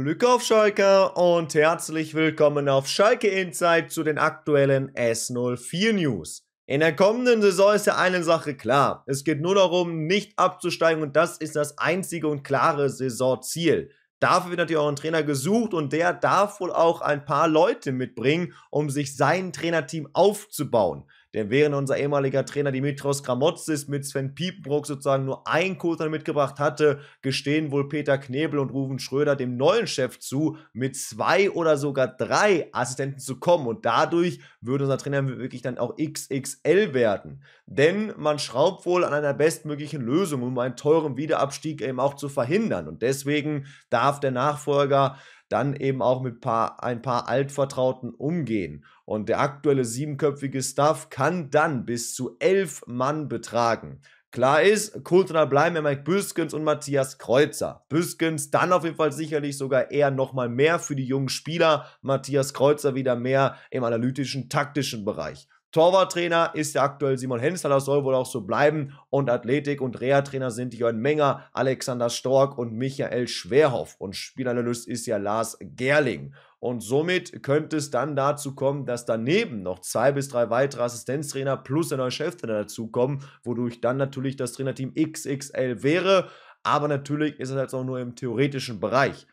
Glück auf Schalke und herzlich willkommen auf Schalke Insight zu den aktuellen S04 News. In der kommenden Saison ist ja eine Sache klar. Es geht nur darum, nicht abzusteigen und das ist das einzige und klare Saisonziel. Dafür wird natürlich auch ein Trainer gesucht und der darf wohl auch ein paar Leute mitbringen, um sich sein Trainerteam aufzubauen. Denn während unser ehemaliger Trainer Dimitros Gramotzis mit Sven Piepenbrock sozusagen nur ein Co-Trainer mitgebracht hatte, gestehen wohl Peter Knebel und Ruven Schröder dem neuen Chef zu, mit zwei oder sogar drei Assistenten zu kommen. Und dadurch würde unser Trainer wirklich dann auch XXL werden. Denn man schraubt wohl an einer bestmöglichen Lösung, um einen teuren Wiederabstieg eben auch zu verhindern. Und deswegen darf der Nachfolger dann eben auch mit paar, ein paar Altvertrauten umgehen. Und der aktuelle siebenköpfige Staff kann dann bis zu elf Mann betragen. Klar ist, Kultner bleiben ja Mike Büskens und Matthias Kreuzer. Büskens dann auf jeden Fall sicherlich sogar eher nochmal mehr für die jungen Spieler. Matthias Kreuzer wieder mehr im analytischen, taktischen Bereich. Torwarttrainer ist ja aktuell Simon Hensler, das soll wohl auch so bleiben. Und Athletik- und Reha-Trainer sind Jörn Menger, Alexander Stork und Michael Schwerhoff. Und Spielanalyst ist ja Lars Gerling. Und somit könnte es dann dazu kommen, dass daneben noch zwei bis drei weitere Assistenztrainer plus der neue Cheftrainer dazukommen, wodurch dann natürlich das Trainerteam XXL wäre. Aber natürlich ist es jetzt auch nur im theoretischen Bereich.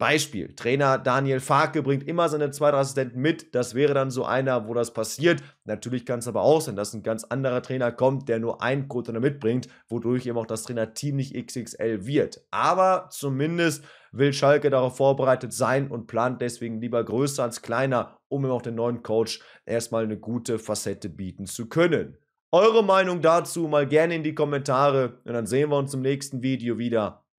Beispiel, Trainer Daniel Farke bringt immer seine zwei, drei Assistenten mit. Das wäre dann so einer, wo das passiert. Natürlich kann es aber auch sein, dass ein ganz anderer Trainer kommt, der nur einen Co-Trainer mitbringt, wodurch eben auch das Trainerteam nicht XXL wird. Aber zumindest will Schalke darauf vorbereitet sein und plant deswegen lieber größer als kleiner, um eben auch den neuen Coach erstmal eine gute Facette bieten zu können. Eure Meinung dazu mal gerne in die Kommentare und dann sehen wir uns im nächsten Video wieder.